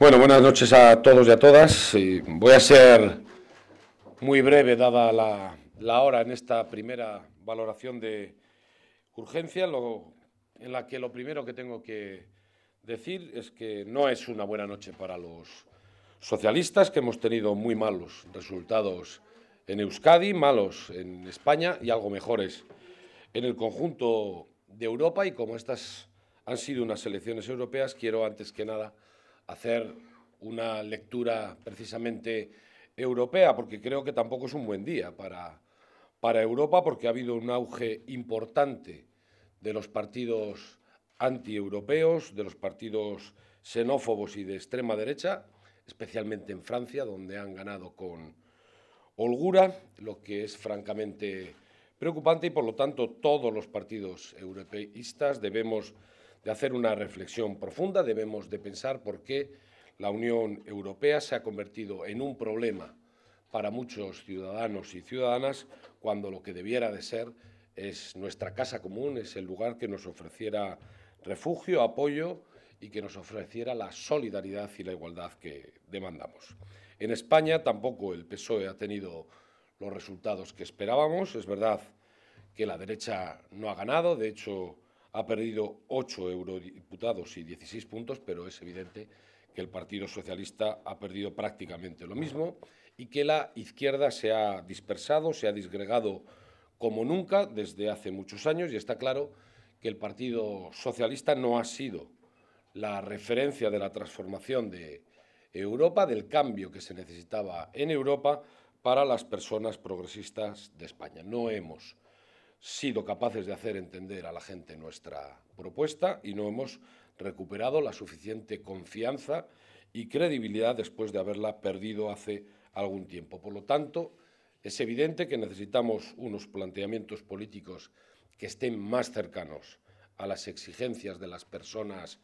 Bueno, buenas noches a todos y a todas. voy a ser muy breve, dada la, hora, en esta primera valoración de urgencia, en la que lo primero que tengo que decir es que no es una buena noche para los socialistas, que hemos tenido muy malos resultados en Euskadi, malos en España y algo mejores en el conjunto de Europa. Y como estas han sido unas elecciones europeas, quiero antes que nada hacer una lectura precisamente europea, porque creo que tampoco es un buen día para, Europa, porque ha habido un auge importante de los partidos anti-europeos, de los partidos xenófobos y de extrema derecha, especialmente en Francia, donde han ganado con holgura, lo que es francamente preocupante y por lo tanto todos los partidos europeístas debemos de hacer una reflexión profunda, debemos de pensar por qué la Unión Europea se ha convertido en un problema para muchos ciudadanos y ciudadanas cuando lo que debiera de ser es nuestra casa común, es el lugar que nos ofreciera refugio, apoyo y que nos ofreciera la solidaridad y la igualdad que demandamos. En España tampoco el PSOE ha tenido los resultados que esperábamos. Es verdad que la derecha no ha ganado, de hecho ha perdido 8 eurodiputados y 16 puntos, pero es evidente que el Partido Socialista ha perdido prácticamente lo mismo y que la izquierda se ha dispersado, se ha disgregado como nunca desde hace muchos años y está claro que el Partido Socialista no ha sido la referencia de la transformación de Europa, del cambio que se necesitaba en Europa para las personas progresistas de España. No hemos sido capaces de hacer entender a la gente nuestra propuesta y no hemos recuperado la suficiente confianza y credibilidad después de haberla perdido hace algún tiempo. Por lo tanto, es evidente que necesitamos unos planteamientos políticos que estén más cercanos a las exigencias de las personas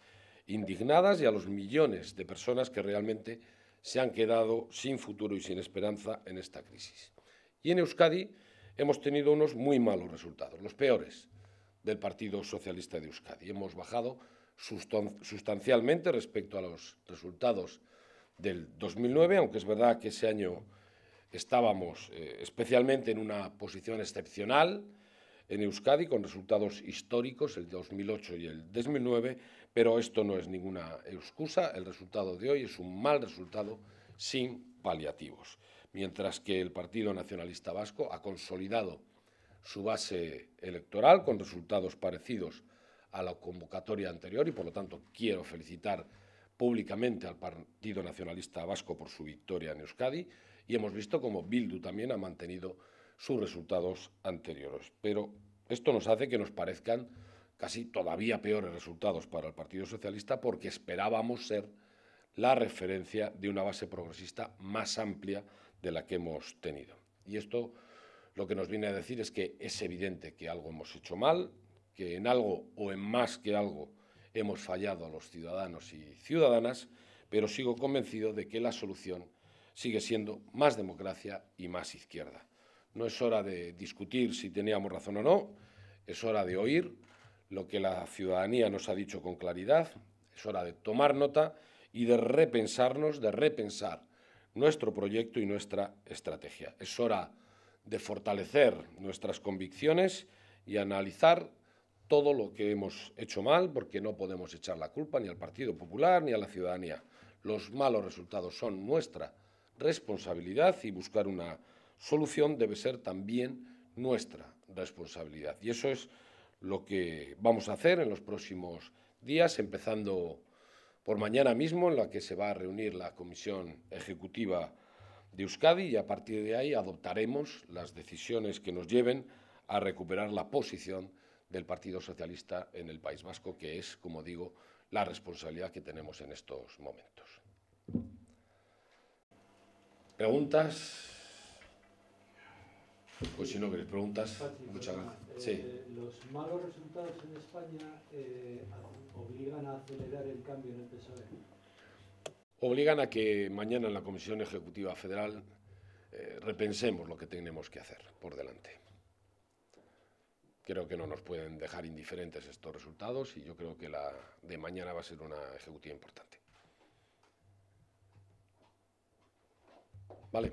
indignadas y a los millones de personas que realmente se han quedado sin futuro y sin esperanza en esta crisis. Y en Euskadi hemos tenido unos muy malos resultados, los peores del Partido Socialista de Euskadi. Hemos bajado sustancialmente respecto a los resultados del 2009, aunque es verdad que ese año estábamos eh, especialmente en una posición excepcional en Euskadi, con resultados históricos, el 2008 y el 2009, pero esto no es ninguna excusa, el resultado de hoy es un mal resultado sin paliativos mientras que el Partido Nacionalista Vasco ha consolidado su base electoral con resultados parecidos a la convocatoria anterior y por lo tanto quiero felicitar públicamente al Partido Nacionalista Vasco por su victoria en Euskadi y hemos visto como Bildu también ha mantenido sus resultados anteriores. Pero esto nos hace que nos parezcan casi todavía peores resultados para el Partido Socialista porque esperábamos ser la referencia de una base progresista más amplia de la que hemos tenido. Y esto lo que nos viene a decir es que es evidente que algo hemos hecho mal, que en algo o en más que algo hemos fallado a los ciudadanos y ciudadanas, pero sigo convencido de que la solución sigue siendo más democracia y más izquierda. No es hora de discutir si teníamos razón o no, es hora de oír lo que la ciudadanía nos ha dicho con claridad, es hora de tomar nota y de repensarnos, de repensar nuestro proyecto y nuestra estrategia. Es hora de fortalecer nuestras convicciones y analizar todo lo que hemos hecho mal, porque no podemos echar la culpa ni al Partido Popular ni a la ciudadanía. Los malos resultados son nuestra responsabilidad y buscar una solución debe ser también nuestra responsabilidad. Y eso es lo que vamos a hacer en los próximos días, empezando por mañana mismo en la que se va a reunir la Comisión Ejecutiva de Euskadi y a partir de ahí adoptaremos las decisiones que nos lleven a recuperar la posición del Partido Socialista en el País Vasco, que es, como digo, la responsabilidad que tenemos en estos momentos. Preguntas. Pues si no queréis preguntas, muchas gracias. Eh, ¿Los malos resultados en España eh, obligan a acelerar el cambio en el PSOE? Obligan a que mañana en la Comisión Ejecutiva Federal eh, repensemos lo que tenemos que hacer por delante. Creo que no nos pueden dejar indiferentes estos resultados y yo creo que la de mañana va a ser una ejecutiva importante. Vale.